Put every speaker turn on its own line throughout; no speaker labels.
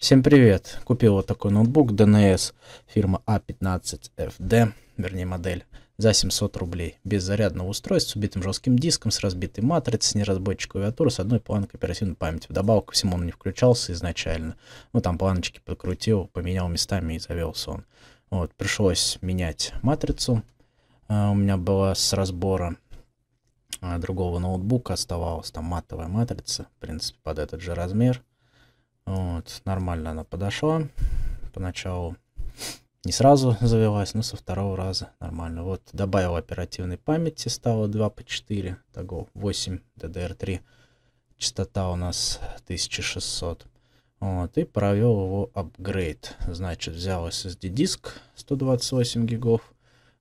Всем привет! Купил вот такой ноутбук DNS фирма A15FD, вернее модель, за 700 рублей. Без зарядного устройства, с убитым жестким диском, с разбитой матрицей, с неразбойчикой клавиатуры, с одной планкой оперативной памяти. Вдобавок ко всему он не включался изначально. Ну там планочки подкрутил, поменял местами и завелся он. Вот, пришлось менять матрицу. А, у меня была с разбора а, другого ноутбука оставалась там матовая матрица, в принципе, под этот же размер вот, нормально она подошла. Поначалу не сразу завелась, но со второго раза нормально. Вот, добавил оперативной памяти, стало 2 по 4, того 8 DDR3. Частота у нас 1600. Вот, и провел его апгрейд. Значит, взял SSD-диск 128 гигов,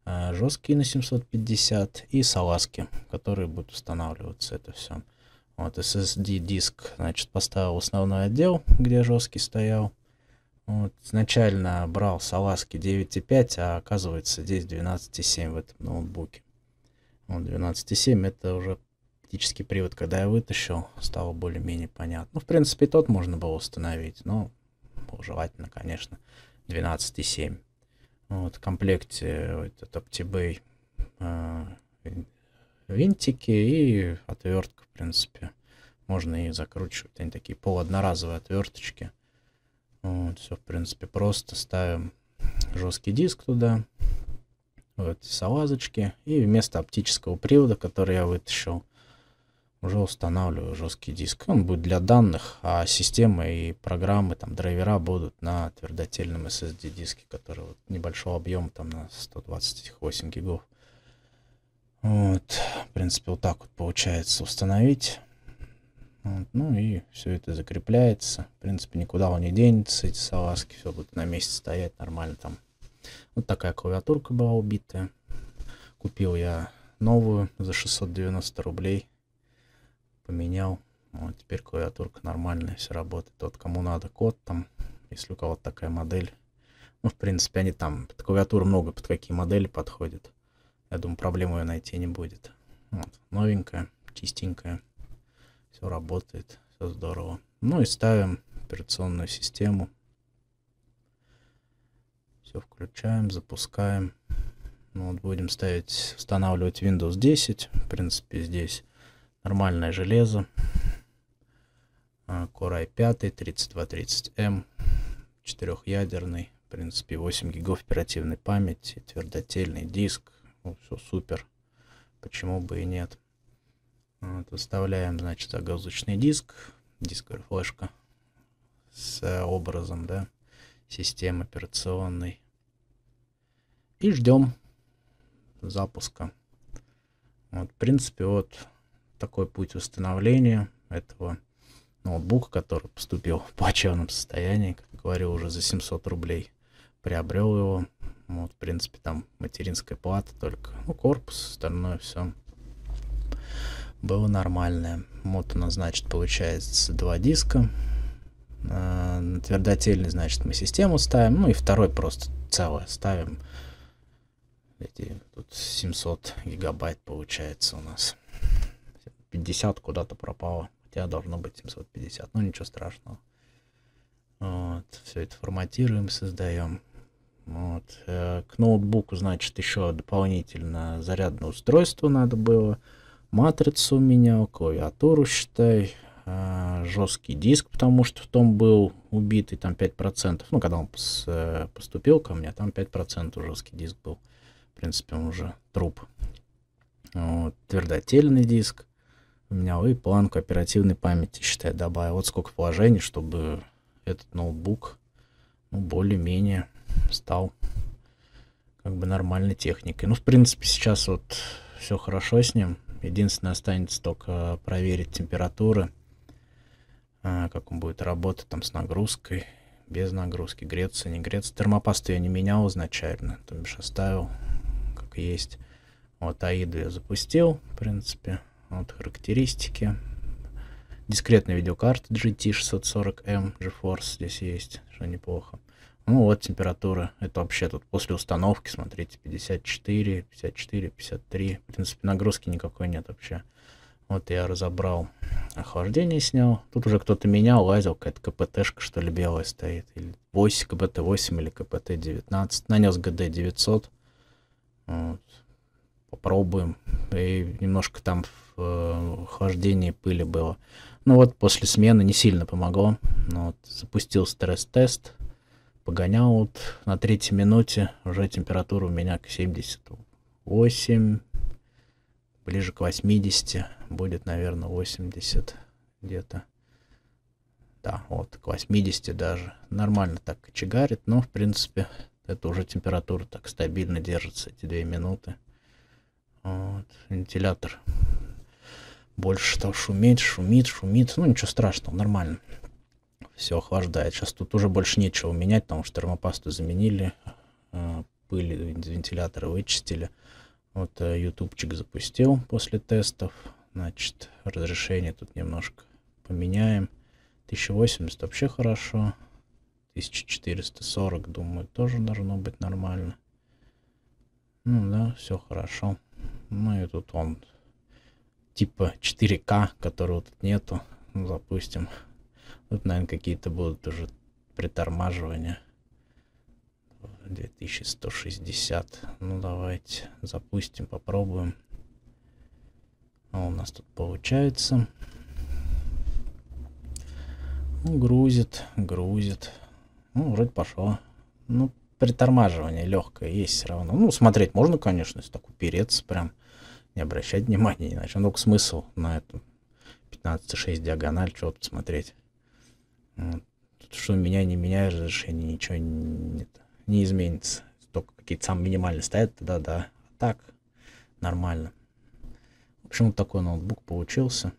э, жесткий на 750 и салазки, которые будут устанавливаться это все. Вот, SSD-диск, значит, поставил основной отдел, где жесткий стоял. Вот, изначально брал с Аласки 9.5, а оказывается здесь 12.7 в этом ноутбуке. Вот, 12.7 это уже практически привод, когда я вытащил, стало более-менее понятно. Ну, в принципе, тот можно было установить, но желательно, конечно, 12.7. Вот, в комплекте этот OptiBay э, винтики и отвертка, в принципе. Можно и закручивать. Они такие полуодноразовые отверточки. Вот, все, в принципе, просто. Ставим жесткий диск туда. Вот эти салазочки. И вместо оптического привода, который я вытащил, уже устанавливаю жесткий диск. Он будет для данных, а системы и программы, там, драйвера будут на твердотельном SSD диске, который вот небольшого объема, там, на 128 гигов. Вот, в принципе, вот так вот получается установить. Вот, ну и все это закрепляется. В принципе, никуда он не денется, эти салазки, все будут на месте стоять нормально там. Вот такая клавиатурка была убитая. Купил я новую за 690 рублей. Поменял. Вот ну, а теперь клавиатурка нормальная, все работает. Вот кому надо код там, если у кого-то такая модель. Ну, в принципе, они там, под клавиатуру много, под какие модели подходят. Я думаю, проблему ее найти не будет. Вот, новенькая, чистенькая. Все работает, все здорово. Ну и ставим операционную систему. Все включаем, запускаем. Ну, вот будем ставить, устанавливать Windows 10. В принципе, здесь нормальное железо. А, Core i5 3230M, четырехъядерный. в принципе, 8 гигов оперативной памяти, твердотельный диск, ну, все супер, почему бы и нет. Вот, выставляем, значит, загрузочный диск, диск флешка с образом, да, системы операционной. И ждем запуска. Вот, в принципе, вот такой путь установления этого ноутбука, который поступил в плачевном состоянии, как говорил, уже за 700 рублей приобрел его. Вот, в принципе, там материнская плата только, ну, корпус, остальное все было нормальное. Вот у нас, значит, получается два диска. На твердотельный, значит, мы систему ставим. Ну и второй просто целое ставим. Эти, тут 700 гигабайт получается у нас. 50 куда-то пропало. Хотя должно быть 750. Ну ничего страшного. Вот, все это форматируем, создаем. Вот. Э, к ноутбуку, значит, еще дополнительно зарядное устройство надо было матрицу у меня, клавиатуру, считай, э, жесткий диск, потому что в том был убитый там 5%. Ну, когда он э, поступил ко мне, там 5% жесткий диск был. В принципе, он уже труп. Вот, твердотельный диск у меня и планку оперативной памяти, считай, добавил. Вот сколько положений, чтобы этот ноутбук ну, более-менее стал как бы нормальной техникой. Ну, в принципе, сейчас вот все хорошо с ним. Единственное, останется только проверить температуры, а, как он будет работать там с нагрузкой, без нагрузки, греться, не греться. Термопасту я не менял изначально, то бишь оставил как есть. Вот Аиду я запустил, в принципе. Вот характеристики. Дискретная видеокарта GT 640M GeForce здесь есть, что неплохо. Ну вот температура, это вообще тут после установки, смотрите, 54, 54, 53. В принципе, нагрузки никакой нет вообще. Вот я разобрал, охлаждение снял. Тут уже кто-то меня лазил, какая-то КПТшка, что ли, белая стоит. Или 8, КПТ-8 или КПТ-19. Нанес ГД-900. Вот. Попробуем. И немножко там в э, охлаждении пыли было. Ну вот, после смены не сильно помогло. Ну, вот, запустил стресс-тест погонял вот на третьей минуте, уже температура у меня к 78, ближе к 80, будет, наверное, 80 где-то. Да, вот, к 80 даже. Нормально так кочегарит, но, в принципе, это уже температура так стабильно держится эти две минуты. Вот, вентилятор больше стал шуметь, шумит, шумит. Ну, ничего страшного, нормально все охлаждает. Сейчас тут уже больше нечего менять, потому что термопасту заменили, э, пыль вентилятора вычистили. Вот э, ютубчик запустил после тестов. Значит, разрешение тут немножко поменяем. 1080 вообще хорошо. 1440, думаю, тоже должно быть нормально. Ну да, все хорошо. Ну и тут он типа 4К, которого тут нету. запустим вот наверное, какие-то будут уже притормаживания. 2160. Ну, давайте запустим, попробуем. А у нас тут получается. Ну, грузит, грузит. Ну, вроде пошло. Ну, притормаживание легкое есть все равно. Ну, смотреть можно, конечно, если так упереться прям. Не обращать внимания, иначе. Ну, только смысл на эту 15,6 диагональ, чего то смотреть что меня не меняет разрешение, ничего не, не изменится. Только какие-то самые минимальные стоят, тогда да. А так, нормально. В общем, вот такой ноутбук получился.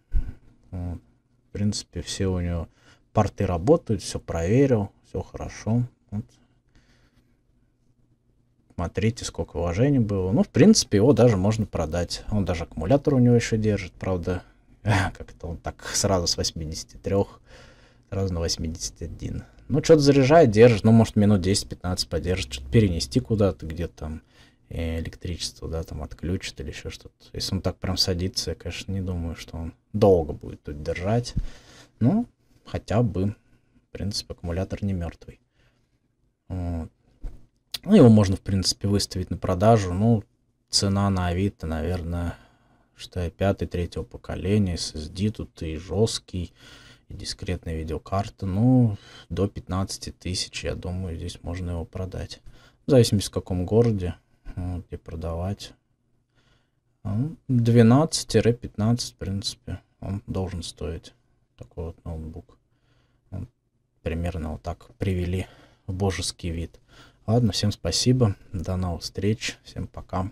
Вот. В принципе, все у него порты работают, все проверил, все хорошо. Вот. Смотрите, сколько вложений было. Ну, в принципе, его даже можно продать. Он даже аккумулятор у него еще держит, правда. Как-то он так сразу с 83 Сразу на 81. Ну, что-то заряжает, держит. Ну, может, минут 10-15 подержит. Что-то перенести куда-то, где-то там э, электричество, да, там отключит или еще что-то. Если он так прям садится, я, конечно, не думаю, что он долго будет тут держать. Ну, хотя бы, в принципе, аккумулятор не мертвый. Вот. Ну, его можно, в принципе, выставить на продажу. Ну, цена на Авито, наверное, что и пятый, третьего поколения, SSD тут и жесткий дискретная видеокарта. Ну, до 15 тысяч, я думаю, здесь можно его продать. В зависимости, в каком городе, ну, где продавать. 12-15, в принципе, он должен стоить. Такой вот ноутбук. Примерно вот так привели в божеский вид. Ладно, всем спасибо, до новых встреч, всем пока.